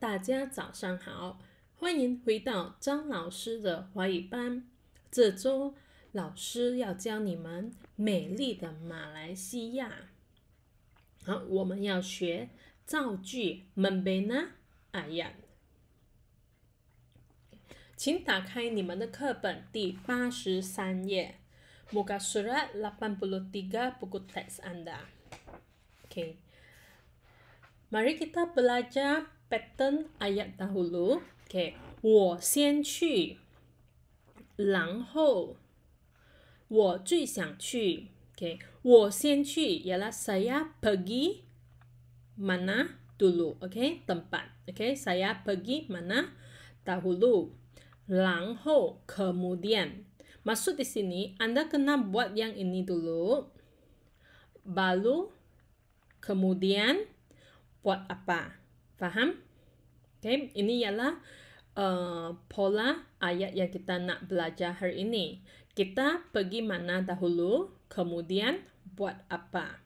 大家早上好，欢迎回到张老师的华语班。这周老师要教你们美丽的马来西亚。好，我们要学造句。Membina a y a 请打开你们的课本第八十三页。m e n a s u r a t l a b u k u teks anda. Okay, mari kita belajar. pattern ayat dahulu. Okay. 我先去，然后我最想去。OK，我先去，ialah saya pergi mana dulu，OK，tempat，OK，、okay? okay? saya pergi mana dahulu，然后 kemudian。Maksud di sini anda kena buat yang ini dulu, baru kemudian buat apa？OK，、faham? Okay, ini ialah uh, pola ayat yang kita nak belajar hari ini. Kita pergi mana dahulu, kemudian buat apa.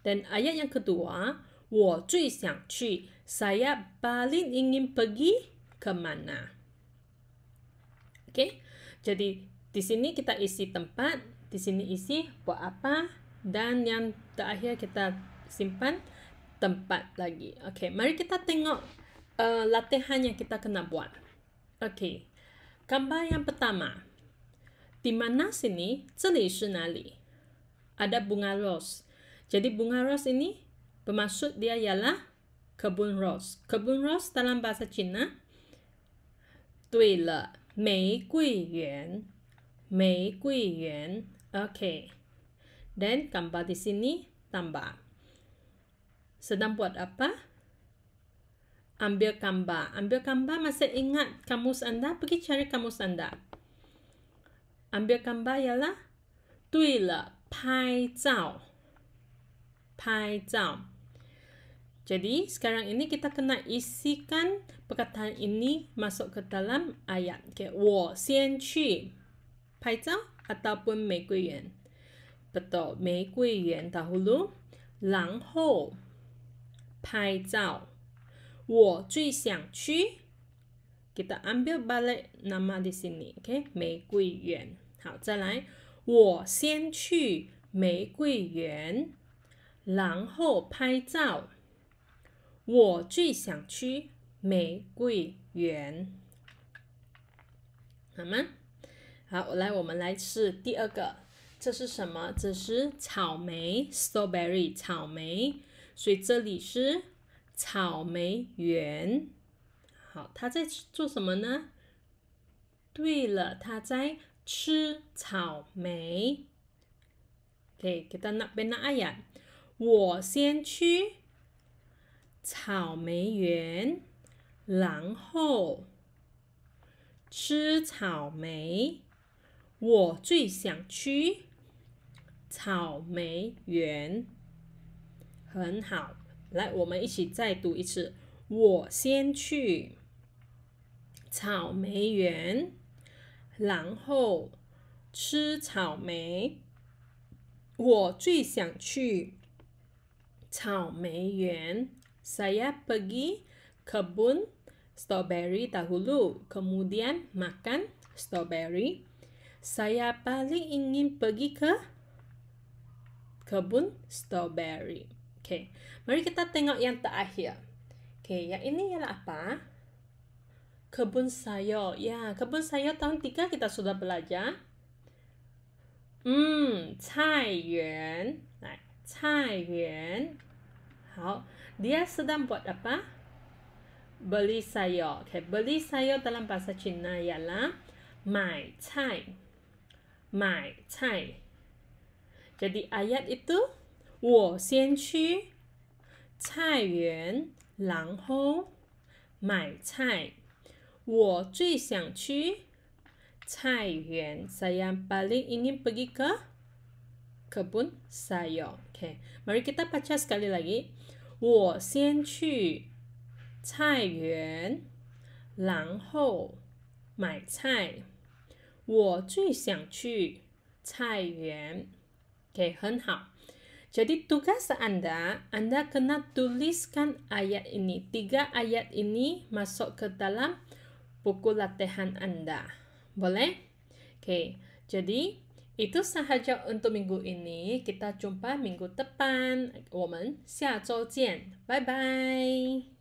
Dan ayat yang kedua, 我最想去, saya paling ingin pergi ke mana. Okay, jadi di sini kita isi tempat, di sini isi buat apa, dan yang terakhir kita simpan tempat lagi. Okay, mari kita tengok uh, latihan yang kita kena buat. Okay, gambar yang pertama. Di mana sini? Zili shi Ada bunga ros. Jadi bunga ros ini bermaksud dia ialah kebun ros. Kebun ros dalam bahasa Cina. Dui le. Mei gui yuan. Mei gui yuan. Okay. Dan gambar di sini tambah sedang buat apa? Ambil gambar. Ambil gambar masih ingat kamus anda, pergi cari kamus anda. Ambil gambar ialah, tui le, pai zao. Pai zao. Jadi, sekarang ini kita kena isikan perkataan ini masuk ke dalam ayat. Okay, wo xian qi pai zao ataupun mei gui yuan. Betul, mei gui yuan dahulu. Lang hou. 拍照，我最想去。记得安排巴勒南马迪士尼，OK？玫瑰园，好，再来。我先去玫瑰园，然后拍照。我最想去玫瑰园，好吗？好，来，我们来试第二个。这是什么？这是草莓，strawberry，草莓。所以这里是草莓园，好，它在做什么呢？对了，它在吃草莓。o 给他那边那一样。我先去草莓园，然后吃草莓。我最想去草莓园。很好，来，我们一起再读一次。我先去草莓园，然后吃草莓。我最想去草莓园。saya pergi kebun strawberry dahulu, kemudian makan strawberry. saya paling ingin pergi ke kebun strawberry. Okay, mari kita tengok yang terakhir. Okay, yang ini ialah apa? Kebun sayur. Ya, kebun sayur tahun 3 kita sudah belajar. Hmm, cai yuan. Nah, cai yuan. Hao, dia sedang buat apa? Beli sayur. Okay, beli sayur dalam bahasa Cina ialah mai cai. Mai cai. Jadi ayat itu 我先去菜园，然后买菜。我最想去菜园，所以把另一边不记个，a 不使用。okay，mari kita baca sekali lagi。我先去菜园，然后买菜。我最想去菜园。o k 很好。Jadi tugas anda, anda kena tuliskan ayat ini. Tiga ayat ini masuk ke dalam buku latihan anda. Boleh? Okay. Jadi, itu sahaja untuk minggu ini. Kita jumpa minggu depan. Kita jumpa minggu depan. Bye-bye.